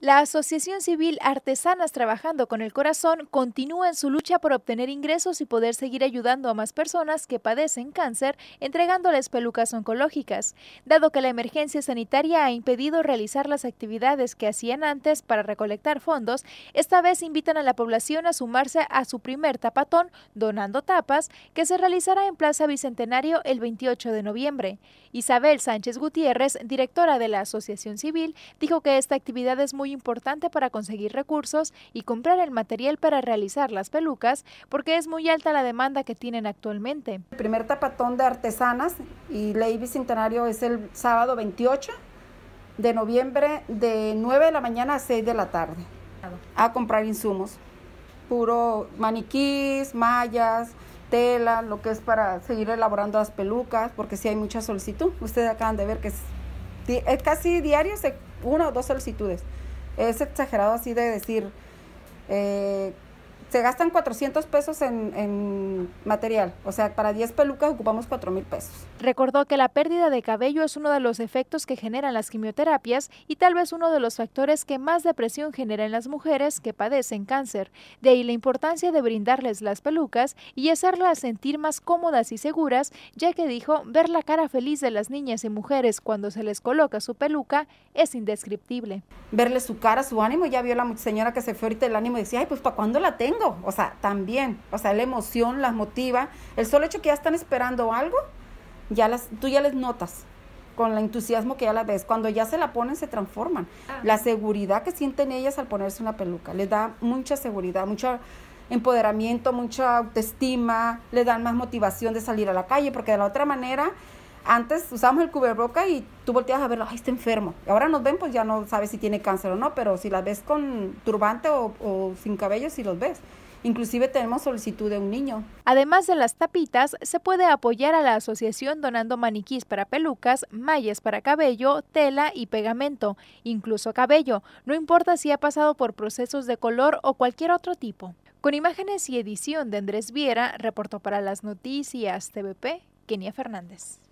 La Asociación Civil Artesanas Trabajando con el Corazón continúa en su lucha por obtener ingresos y poder seguir ayudando a más personas que padecen cáncer, entregándoles pelucas oncológicas, dado que la emergencia sanitaria ha impedido realizar las actividades que hacían antes para recolectar fondos, esta vez invitan a la población a sumarse a su primer tapatón donando tapas, que se realizará en Plaza Bicentenario el 28 de noviembre. Isabel Sánchez Gutiérrez, directora de la Asociación Civil, dijo que esta actividad es muy importante para conseguir recursos y comprar el material para realizar las pelucas porque es muy alta la demanda que tienen actualmente. El primer tapatón de artesanas y ley bicentenario es el sábado 28 de noviembre de 9 de la mañana a 6 de la tarde a comprar insumos, puro maniquís, mallas, tela, lo que es para seguir elaborando las pelucas, porque si hay mucha solicitud. Ustedes acaban de ver que es, casi diario se, una o dos solicitudes es exagerado así de decir, eh, se gastan 400 pesos en, material. O sea, para 10 pelucas ocupamos 4 mil pesos. Recordó que la pérdida de cabello es uno de los efectos que generan las quimioterapias y tal vez uno de los factores que más depresión genera en las mujeres que padecen cáncer. De ahí la importancia de brindarles las pelucas y hacerlas sentir más cómodas y seguras, ya que dijo, ver la cara feliz de las niñas y mujeres cuando se les coloca su peluca es indescriptible. Verle su cara, su ánimo, ya vio la señora que se fue ahorita el ánimo y decía, ay, pues ¿para cuándo la tengo? o sea, también, o sea, la emoción las motiva, el solo hecho que ya están esperando algo, ya las, tú ya les notas con el entusiasmo que ya las ves, cuando ya se la ponen se transforman, ah. la seguridad que sienten ellas al ponerse una peluca, les da mucha seguridad, mucho empoderamiento, mucha autoestima, Les dan más motivación de salir a la calle, porque de la otra manera antes usamos el cubreboca y tú volteabas a verlo, ay, está enfermo. Ahora nos ven, pues ya no sabes si tiene cáncer o no, pero si las ves con turbante o, sin cabello, sí los ves. Inclusive tenemos solicitud de un niño. Además de las tapitas, se puede apoyar a la asociación donando maniquís para pelucas, mallas para cabello, tela y pegamento, incluso cabello, no importa si ha pasado por procesos de color o cualquier otro tipo. Con imágenes y edición de Andrés Viera, reportó para las noticias TVP, Kenia Fernández.